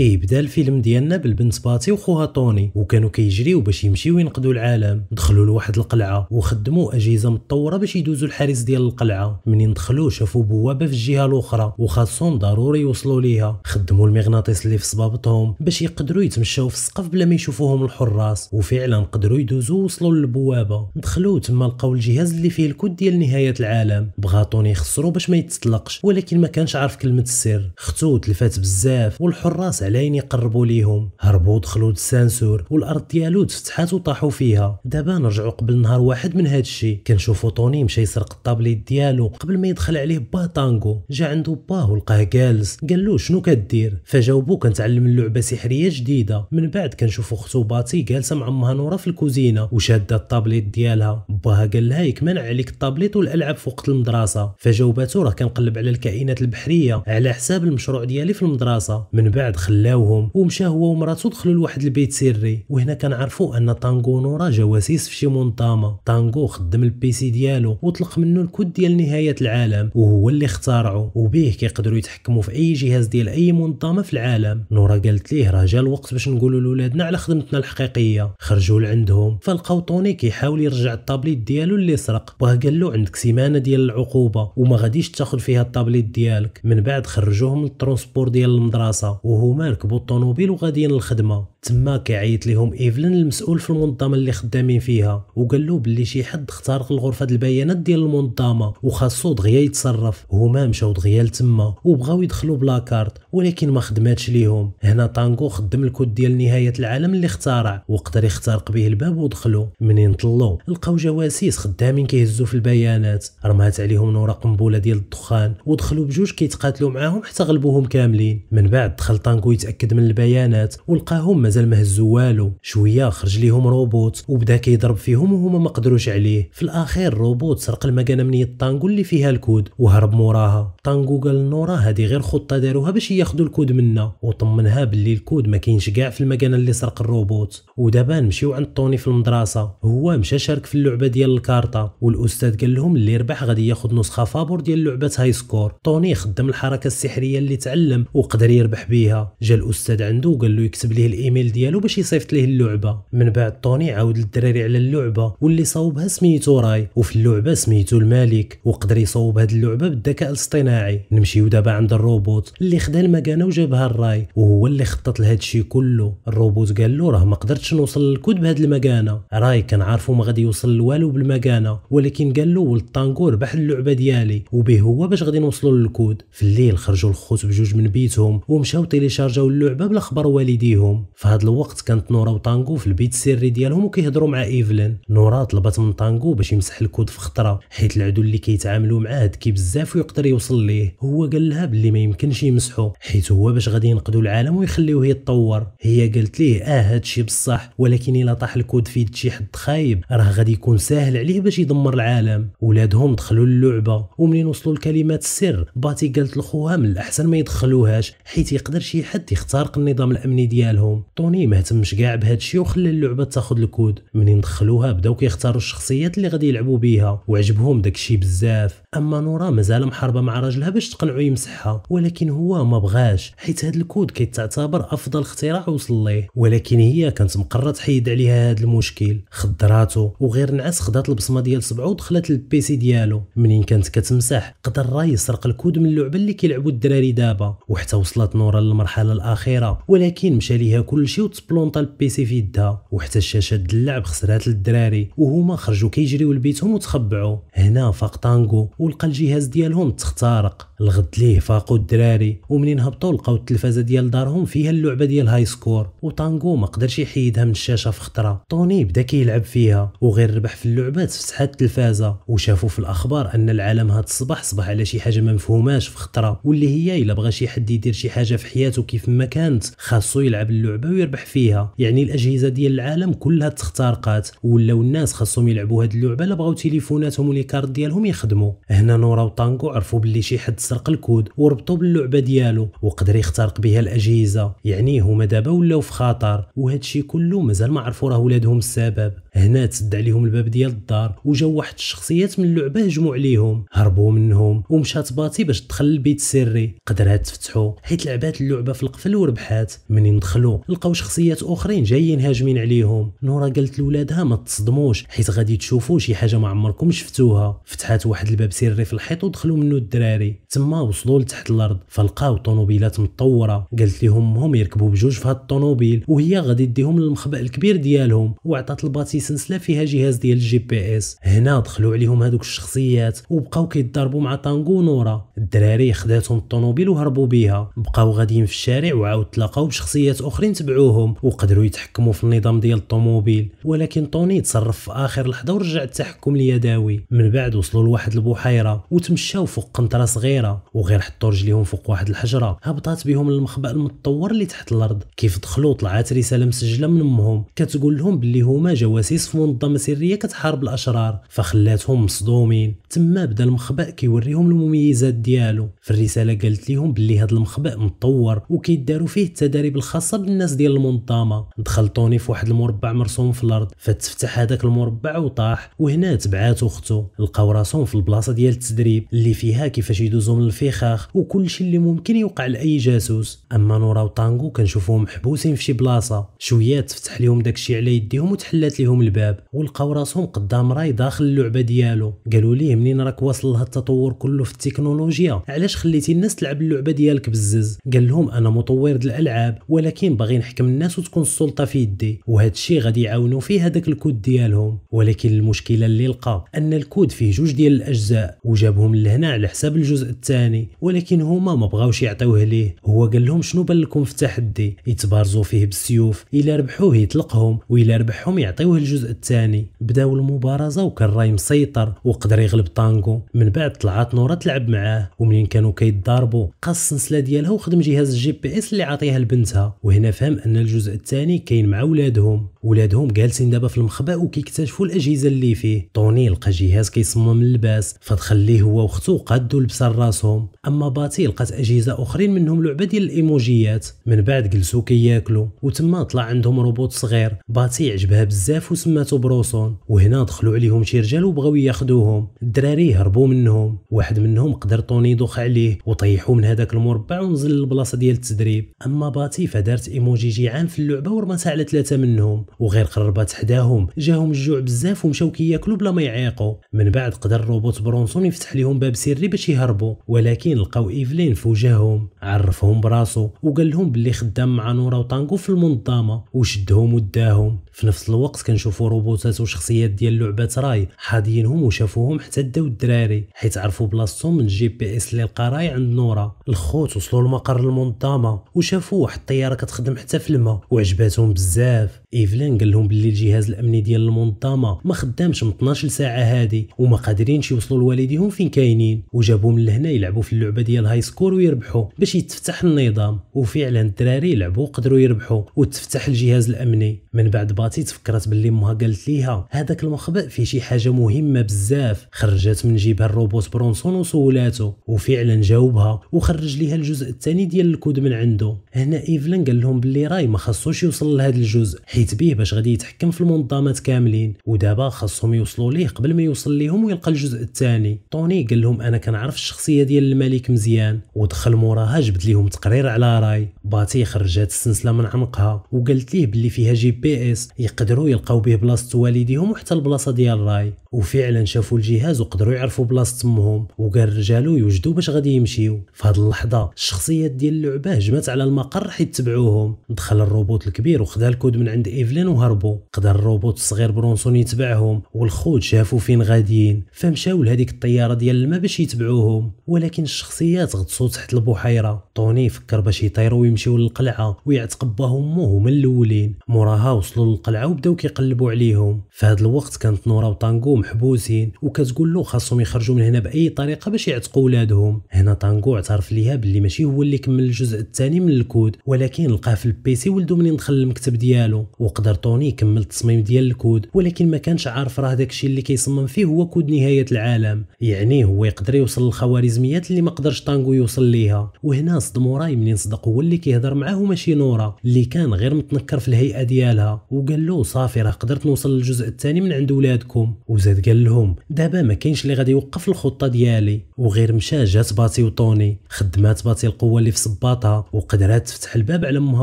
كيبدا الفيلم ديالنا بالبنت باتي وخوها طوني وكانوا كيجريو باش يمشيو ينقذوا العالم دخلوا لواحد القلعه وخدموا اجهزه متطوره باش يدوزوا الحارس ديال القلعه منين دخلوا شافوا بوابه في الجهه الاخرى وخاصهم ضروري يوصلوا ليها خدموا المغناطيس اللي في صبابتهم باش يقدروا يتمشاو في السقف بلا ما يشوفوهم الحراس وفعلا قدروا يدوزوا وصلوا للبوابه دخلوا تما لقاو الجهاز اللي فيه الكود ديال نهايه العالم بغا طوني يخسرو باش ما يتطلقش ولكن ما كانش عارف كلمه السر اختو تلفات بزاف والحراس علاين يقربوا ليهم هربوا دخلوا للسانسور والارض ديالو تفتحات وطاحوا فيها دابا نرجعوا قبل نهار واحد من هذا الشيء كنشوفوا طوني مشى يسرق الطابليت ديالو قبل ما يدخل عليه با تانغو جا عنده باه ولقاه جالس قال له شنو كدير فجاوبو كنتعلم اللعبه سحريه جديده من بعد كنشوفوا اختو باتي جالسه مع امها نوره في الكوزينه وشاده الطابليت ديالها باها قال لها يكمنع عليك الطابليت والالعاب في وقت المدرسه فجاوباتو راه كنقلب على الكائنات البحريه على حساب المشروع ديالي في المدرسه من بعد خلاوهم ومشى هو ومراته دخلوا لواحد البيت سري وهنا كنعرفوا ان تانغو نورا جواسيس في شي منظمه طانغو خدم البيسي ديالو وطلق منه الكود ديال نهايه العالم وهو اللي اخترعه وبيه كيقدروا يتحكموا في اي جهاز ديال اي منظمه في العالم نورا قالت ليه راه جا الوقت باش نقولوا لولادنا على خدمتنا الحقيقيه خرجوا لعندهم فلقاو طوني كيحاول يرجع الطابليت ديالو اللي سرق واه قال له عندك سيمانه ديال العقوبه وما غاديش تاخذ فيها الطابليت ديالك من بعد خرجوهم للترونسبور ديال المدرسه وهما مالك ركبوا الطوموبيل وغاديين للخدمه تما كيعيط ليهم ايفلين المسؤول في المنظمه اللي خدامين فيها وقال له بلي شي حد اخترق الغرفه البيانات ديال المنظمه وخاصو دغيا يتصرف هما مشاو دغيا لتما وبغاو يدخلوا بلا كارت ولكن ما خدماتش ليهم هنا تانكو خدم الكود ديال نهايه العالم اللي اخترع وقدر يخترق به الباب ودخلوا منين طلوا لقاو جواسيس خدامين كيهزوا في البيانات رمات عليهم نوره قنبوله ديال الدخان ودخلوا بجوج كيتقاتلوا معاهم حتى غلبوهم كاملين من بعد دخل تانكو يتاكد من البيانات ولقاهم مازال ما هزو والو شويه خرج ليهم روبوت وبدا كيضرب فيهم وهما ما قدروش عليه في الاخير روبوت سرق المكانه من يد طانغو اللي فيها الكود وهرب موراها طانغو قال نورا هذه غير خطه داروها باش ياخذوا الكود منا وطمنها باللي الكود ما كاينش كاع في المكانه اللي سرق الروبوت ودابا نمشيو عند طوني في المدرسه هو مشى شارك في اللعبه ديال الكارطه والاستاذ قال لهم اللي ربح غادي ياخذ نسخه فابور ديال لعبه هاي سكور طوني خدم الحركه السحريه اللي تعلم وقدر يربح بيها جا الاستاذ عنده وقال له يكتب ليه الايميل الايميل ديالو باش يصيفط ليه اللعبه من بعد طوني عاود للدراري على اللعبه واللي صوبها سميتو راي وفي اللعبه سميتو الملك وقدر يصوب هذه اللعبه بالذكاء الاصطناعي نمشيو دابا عند الروبوت اللي خدا المكانه وجابها الراي وهو اللي خطط لهذا الشيء كله الروبوت قال له راه ما قدرتش نوصل للكود بهاد المكانه راي كان عارفو ما غادي يوصل لوالو بالمكانه ولكن قال له ولد طانكو ربح اللعبه ديالي وبه هو باش غادي نوصلوا للكود في الليل خرجوا الخوت بجوج من بيتهم ومشاو تيليشارجاو اللعبه بلا خبر والديهم هذا الوقت كانت نورا وطانغو في البيت السري ديالهم وكيهضروا مع ايفلين نورا طلبت من طانغو باش يمسح الكود في خطره حيت العدو اللي كيتعاملوا معاه ذكي بزاف ويقدر يوصل ليه هو قال لها باللي ما يمكنش يمسحو حيت هو باش غادي ينقذوا العالم ويخليوه يتطور هي قالت ليه اه هادشي بصح ولكن الا طاح الكود في يد شي حد خايب راه غادي يكون ساهل عليه باش يدمر العالم ولادهم دخلوا اللعبه ومنين وصلوا لكلمات السر باتي قالت لخوها من الاحسن ما يدخلوهاش حيت يقدر شي حد يخترق النظام الامني ديالهم توني ما اهتمش كاع بهذا الشيء وخلى اللعبه تاخذ الكود منين دخلوها بداو كيختاروا الشخصيات اللي غادي يلعبوا بيها وعجبهم داك الشيء بزاف اما نورا مازال محاربه مع راجلها باش تقنعو يمسحها ولكن هو ما بغاش حيت هذا الكود كيتعتبر افضل اختراع وصل ليه ولكن هي كانت مقرره تحيد عليها هذا المشكل خضراتو وغير نعس خدات البصمه ديال صبعه ودخلت للبيسي ديالو منين كانت كتمسح قدر راه يسرق الكود من اللعبه اللي كيلعبوا الدراري دابا وحتى وصلت نورا للمرحله الاخيره ولكن مشى ليها كل تمشي وتبلونطا البيسي في يدها وحتى الشاشه ديال اللعب خسرات للدراري وهما خرجوا كيجريو لبيتهم وتخبعوا هنا فاق طانكو ولقى الجهاز ديالهم تخترق الغد ليه فاقوا الدراري ومنين هبطوا لقاو التلفازه ديال دارهم فيها اللعبه ديال هاي سكور وطانكو ما قدرش يحيدها من الشاشه في خطره طوني بدا كيلعب فيها وغير ربح في اللعبه فتحات التلفازه وشافوا في الاخبار ان العالم هاد الصباح صبح على شي حاجه ما مفهوماش في خطره واللي هي الا بغى شي حد يدير شي حاجه في حياته كيف ما كانت خاصو يلعب اللعبه يربح فيها يعني الاجهزه ديال العالم كلها تخترقات ولاو الناس خاصهم يلعبوا هذه اللعبه لا بغاو تليفوناتهم ولي كارط ديالهم يخدموا هنا نورا وطانكو عرفوا باللي شي حد سرق الكود وربطوا باللعبه ديالو وقدر يخترق بها الاجهزه يعني هما دابا ولاو في خطر وهذا الشيء كله مازال ما عرفوا راه ولادهم السبب هنا تسد عليهم الباب ديال الدار وجاو واحد الشخصيات من اللعبه هجموا عليهم هربوا منهم ومشات باتي باش تدخل البيت السري قدرات تفتحو حيت لعبات اللعبه في القفل وربحات منين دخلوا لقاو شخصيات اخرين جايين هاجمين عليهم نورا قالت لولادها ما تصدموش حيت غادي تشوفوا شي حاجه ما عمركم شفتوها فتحات واحد الباب سري في الحيط ودخلوا منه الدراري تما وصلوا لتحت الارض فلقاو طوموبيلات متطوره قالت لهم هم يركبوا بجوج في هاد الطوموبيل وهي غادي ديهم للمخبأ الكبير ديالهم وعطات الباتي سلسله فيها جهاز ديال الجي بي اس هنا دخلوا عليهم هذوك الشخصيات وبقاو كيتضاربوا مع طانغو نورا الدراري خداتهم الطوموبيل وهربوا بها بقاو غاديين في الشارع وعاود تلاقاو بشخصيات اخرين تبعوهم وقدروا يتحكموا في النظام ديال الطوموبيل ولكن طوني تصرف في اخر لحظه ورجع التحكم اليدوي من بعد وصلوا لواحد البحيره وتمشاو فوق قنطره صغيره وغير حطوا رجليهم فوق واحد الحجره هبطات بهم المخبأ المتطور اللي تحت الارض كيف دخلوا طلعت رساله مسجله من امهم كتقول لهم باللي هما جواسيس الجواسيس في منظمه سريه كتحارب الاشرار فخلاتهم مصدومين تما بدا المخبأ كيوريهم المميزات ديالو في الرساله قالت ليهم بلي هذا المخبأ مطور وكيداروا فيه التدريب الخاصه بالناس ديال المنظمه دخل طوني في واحد المربع مرسوم في الارض فتفتح هذاك المربع وطاح وهنا تبعات أخته لقاو راسهم في البلاصه ديال التدريب اللي فيها كيفاش يدوزو من الفخاخ وكل شيء اللي ممكن يوقع لاي جاسوس اما نورا وطانغو كنشوفوهم محبوسين في شي بلاصه شويه تفتح لهم داكشي على يديهم وتحلات لهم لهم الباب ولقاو راسهم قدام راي داخل اللعبه ديالو قالوا ليه منين راك واصل لهالتطور كله في التكنولوجيا علاش خليتي الناس تلعب اللعبه ديالك بزز قال لهم انا مطور الالعاب ولكن باغي نحكم الناس وتكون السلطه في يدي وهذا الشيء غادي يعاونوا فيه هذاك الكود ديالهم ولكن المشكله اللي لقى ان الكود فيه جوج ديال الاجزاء وجابهم لهنا على حساب الجزء الثاني ولكن هما ما بغاوش يعطيوه ليه هو قال لهم شنو بان لكم في التحدي يتبارزوا فيه بالسيوف الا ربحوه يطلقهم والا ربحهم يعطيوه الجزء الثاني بداو المبارزه وكان راي مسيطر وقدر يغلب طانغو من بعد طلعت نوره تلعب معاه ومنين كانوا كيتضاربوا قص السلسله ديالها وخدم جهاز الجي بي اس اللي عطيها لبنتها وهنا فهم ان الجزء الثاني كاين مع ولادهم ولادهم جالسين دابا في المخبأ وكيكتشفوا الاجهزه اللي فيه طوني لقى جهاز كيصمم اللباس فدخل ليه هو واختو وقادو لبسا راسهم اما باتي لقات اجهزه اخرين منهم لعبه ديال الايموجيات من بعد جلسوا كياكلوا كي وتما طلع عندهم روبوت صغير باتي عجبها بزاف وسماتو بروسون وهنا دخلوا عليهم شي رجال وبغاو ياخذوهم الدراري هربوا منهم واحد منهم قدر طوني يدوخ عليه وطيحوه من هذاك المربع ونزل للبلاصه ديال التدريب اما باتي فدارت ايموجي جيعان في اللعبه ورمات على ثلاثه منهم وغير قربات حداهم جاهم الجوع بزاف ومشاو كياكلوا كي بلا ما يعيقوا من بعد قدر روبوت برونسون يفتح لهم باب سري باش يهربوا ولكن المساكين لقاو ايفلين في وجههم عرفهم براسو وقال لهم بلي خدام مع نورا وطانكو في المنظمه وشدهم وداهم في نفس الوقت كنشوفوا روبوتات وشخصيات ديال لعبه راي حاضينهم وشافوهم حتى داو الدراري حيت عرفوا بلاصتهم من جي بي اس اللي القراي راي عند نورا الخوت وصلوا لمقر المنظمه وشافوا واحد الطياره كتخدم حتى في الماء وعجباتهم بزاف ايفلين قال لهم باللي الجهاز الامني ديال المنظمه ما خدامش من 12 ساعه هادي وما قادرينش يوصلوا لوالديهم فين كاينين وجابوهم لهنا يلعبوا في اللعبه ديال هاي سكور ويربحوا باش يتفتح النظام وفعلا الدراري لعبوا وقدروا يربحوا وتفتح الجهاز الامني من بعد باتي تفكرت باللي امها قالت ليها هذاك المخبأ فيه شي حاجه مهمه بزاف خرجت من جيبها الروبوت برونسون وسولاتو وفعلا جاوبها وخرج ليها الجزء الثاني ديال الكود من عنده هنا ايفلين قال لهم باللي راي ما خصوش يوصل لهذا الجزء حيت بيه باش غادي يتحكم في المنظمات كاملين ودابا خاصهم يوصلوا ليه قبل ما يوصل ليهم ويلقى الجزء الثاني طوني قال لهم انا كنعرف الشخصيه ديال الملك الممالك مزيان ودخل موراها جبد ليهم تقرير على راي باتي خرجات السلسله من عنقها وقالت ليه باللي فيها جي بي اس يقدروا يلقاو به بلاصه والديهم وحتى البلاصه ديال راي وفعلا شافوا الجهاز وقدروا يعرفوا بلاصه امهم وقال رجالو يوجدوا باش غادي يمشيو في هذه اللحظه الشخصيات ديال اللعبه هجمت على المقر راح يتبعوهم دخل الروبوت الكبير وخذا الكود من عند ايفلين وهربوا قدر الروبوت الصغير برونسون يتبعهم والخوت شافوا فين غاديين فمشاو لهذيك الطياره ديال الماء باش يتبعوهم ولكن الشخصيات غطسوا تحت البحيره طوني فكر باش يطيروا ويمشيو للقلعه ويعتق باهم هما الاولين موراها وصلوا للقلعه وبداو كيقلبوا عليهم في هذا الوقت كانت نورا وطانغو محبوسين وكتقول له خاصهم يخرجوا من هنا باي طريقه باش يعتقوا ولادهم هنا طانغو اعترف ليها باللي ماشي هو اللي كمل الجزء الثاني من الكود ولكن لقاه في البيسي ولدو منين دخل المكتب ديالو وقدر طوني يكمل التصميم ديال الكود ولكن ما كانش عارف راه داكشي اللي كيصمم فيه هو كود نهايه العالم يعني هو يقدر يوصل للخوارزميات اللي ما ما قدرش طانغو يوصل ليها وهنا صدموا راي منين صدق هو اللي كيهضر معاه ماشي نورا اللي كان غير متنكر في الهيئه ديالها وقال له صافي راه قدرت نوصل للجزء الثاني من عند ولادكم وزاد قال لهم دابا ما كاينش اللي غادي يوقف الخطه ديالي وغير مشى جات باتي وطوني خدمات باتي القوه اللي في صباطها وقدرات تفتح الباب على امها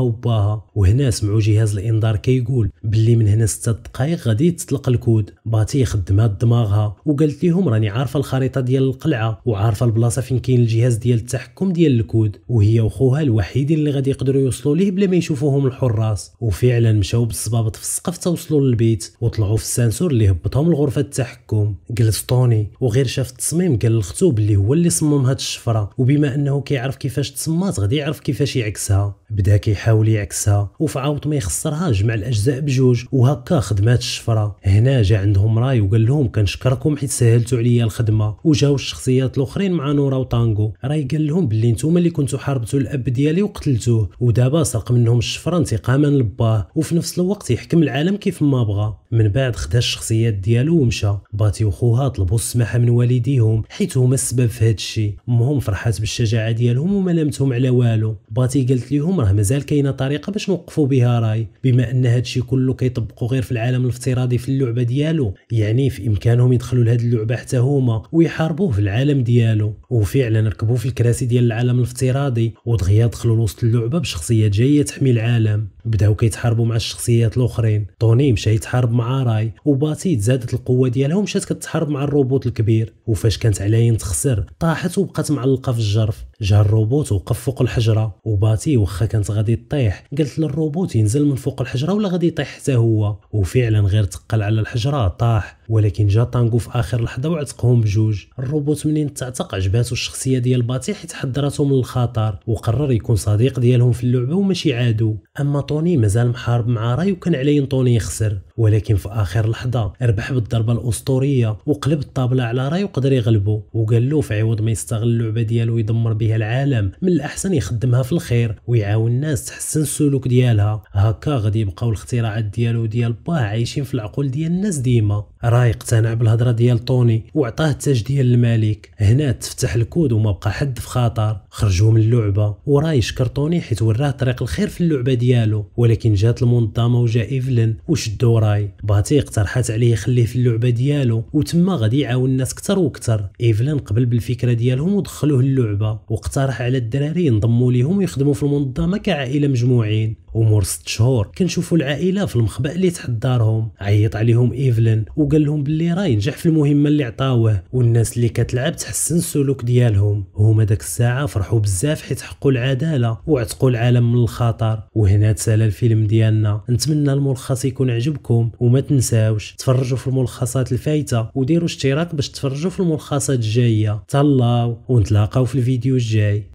وباها وهنا سمعوا جهاز الانذار كيقول كي باللي من هنا 6 دقائق غادي تطلق الكود باتي خدمات دماغها وقالت لهم راني عارفه الخريطه ديال القلعه وعارفه البلاصه فين كاين ديال الجهاز ديال التحكم ديال الكود وهي وخوها الوحيدين اللي غادي يقدروا يوصلوا ليه بلا ما يشوفوهم الحراس وفعلا مشاو بالصبابط في السقف توصلوا للبيت وطلعوا في السانسور اللي هبطهم لغرفه التحكم جلس طوني وغير شاف التصميم قال لختو اللي هو اللي صمم هاد الشفره وبما انه كيعرف كيفاش تصمات غادي يعرف كيفاش يعكسها بدا كيحاول يعكسها وفي عوض ما يخسرها جمع الاجزاء بجوج وهكا خدمات الشفره هنا جا عندهم راي وقال لهم كنشكركم حيت سهلتوا عليا الخدمه وجاو الشخصيات الاخرين مع نورا وطانغو راي قال لهم باللي نتوما اللي كنتو حاربتوا الاب ديالي وقتلتوه ودابا سرق منهم الشفره انتقاما لباه وفي نفس الوقت يحكم العالم كيف ما بغى من بعد خدا الشخصيات ديالو ومشى باتي وخوها طلبوا السماحه من والديهم حيت هما السبب في هذا الشيء امهم فرحات بالشجاعه ديالهم وما لامتهم على والو باتي قالت لهم راه مازال كاينه طريقه باش نوقفوا بها راي بما ان هذا الشيء كله كيطبقوا غير في العالم الافتراضي في اللعبه ديالو يعني في امكانهم يدخلوا لهاد اللعبه حتى هما ويحاربوه في العالم ديالو وفعلا ركبوا في الكراسي ديال العالم الافتراضي ودغيا دخلوا لوسط اللعبه بشخصيه جايه تحمي العالم بداو كيتحاربوا مع الشخصيات الاخرين طوني مشى يتحارب مع راي وباتي تزادت القوه ديالها ومشات كتحارب مع الروبوت الكبير وفاش كانت علاين تخسر طاحت وبقات معلقه في الجرف جا الروبوت وقف فوق الحجره وباتي واخا كانت غادي تطيح قالت للروبوت ينزل من فوق الحجره ولا غادي يطيح حتى هو وفعلا غير تقل على الحجره طاح ولكن جا طانغو في اخر لحظه وعتقهم بجوج الروبوت منين تعتق عجباتو الشخصيه ديال باتي حيت حضراتو من الخطر وقرر يكون صديق ديالهم في اللعبه وماشي عادو اما طوني مازال محارب مع راي وكان عليه طوني يخسر ولكن في اخر لحظه ربح بالضربه الاسطوريه وقلب الطابله على راي وقدر يغلبه وقال له في عوض ما يستغل اللعبه ديالو ويدمر بها العالم من الاحسن يخدمها في الخير ويعاون الناس تحسن السلوك ديالها هكا غادي يبقاو الاختراعات ديالو وديال باه عايشين في العقول ديال الناس ديما راي اقتنع بالهضره ديال طوني وعطاه التاج ديال الملك هنا تفتح الكود وما بقى حد في خطر خرجوا من اللعبه وراي شكر طوني حيت وراه طريق الخير في اللعبه ديالو ولكن جات المنظمه وجا ايفلين وشدوا باي باتي اقترحت عليه يخليه في اللعبه ديالو وتما غادي يعاون الناس كتر واكثر ايفلان قبل بالفكره ديالهم ودخلوه اللعبه واقترح على الدراري ينضموا ليهم ويخدموا في المنظمه كعائله مجموعين امور ست شهور كنشوفوا العائله في المخبأ اللي تحت دارهم عيط عليهم ايفلين وقال لهم باللي راه ينجح في المهمه اللي عطاوه والناس اللي كتلعب تحسن السلوك ديالهم هما داك الساعه فرحوا بزاف حيت حقوا العداله وعتقوا العالم من الخطر وهنا تسالى الفيلم ديالنا نتمنى الملخص يكون عجبكم وما تنساوش تفرجوا في الملخصات الفايته وديروا اشتراك باش تفرجوا في الملخصات الجايه تهلاو ونتلاقاو في الفيديو الجاي